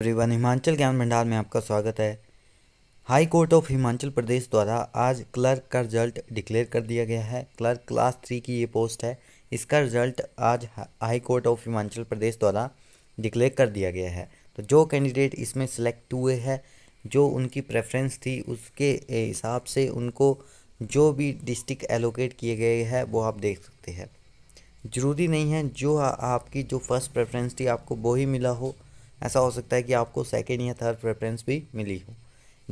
परिवहन हिमाचल ज्ञान भंडार में आपका स्वागत है high court of Himachal Pradesh द्वारा आज क्लर्क का रिजल्ट डिक्लेयर कर दिया गया है क्लर्क क्लास थ्री की ये पोस्ट है इसका रिजल्ट आज high court of Himachal Pradesh द्वारा डिक्लेयर कर दिया गया है तो जो कैंडिडेट इसमें सेलेक्ट हुए हैं जो उनकी प्रेफरेंस थी उसके हिसाब से उनको जो भी डिस्ट्रिक्ट एलोकेट किए गए हैं वो आप देख सकते हैं ज़रूरी नहीं है जो आपकी जो फर्स्ट प्रेफरेंस थी आपको वो ही मिला हो ऐसा हो सकता है कि आपको सेकेंड या थर्ड प्रेफरेंस भी मिली हो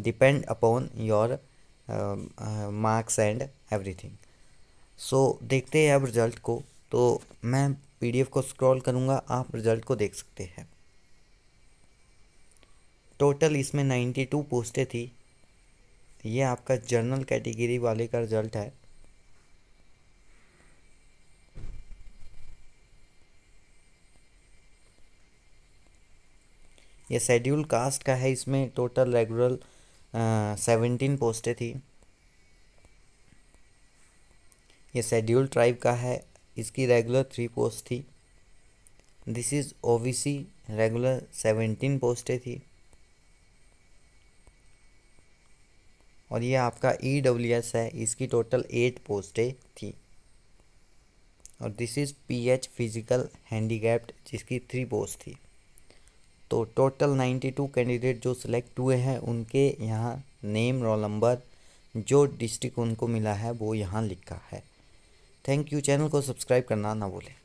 depend upon your marks and everything so देखते हैं अब रिज़ल्ट को तो मैं पीडीएफ को स्क्रॉल करूँगा आप रिज़ल्ट को देख सकते हैं टोटल इसमें नाइन्टी टू पोस्टें थी ये आपका जर्नल कैटेगरी वाले का रिज़ल्ट है ये शेड्यूल कास्ट का है इसमें टोटल रेगुलर सेवेंटीन पोस्टें थी ये शेड्यूल ट्राइब का है इसकी रेगुलर थ्री पोस्ट थी this is OBC regular seventeen पोस्टें थी और ये आपका ई डब्ल्यू एस है इसकी टोटल एट पोस्टें थी और this is PH physical handicapped जिसकी थ्री पोस्ट थी तो टोटल 92 कैंडिडेट जो सिलेक्ट हुए हैं उनके यहाँ नेम रोल नंबर जो डिस्ट्रिक्ट उनको मिला है वो यहाँ लिखा है थैंक यू चैनल को सब्सक्राइब करना ना भूलें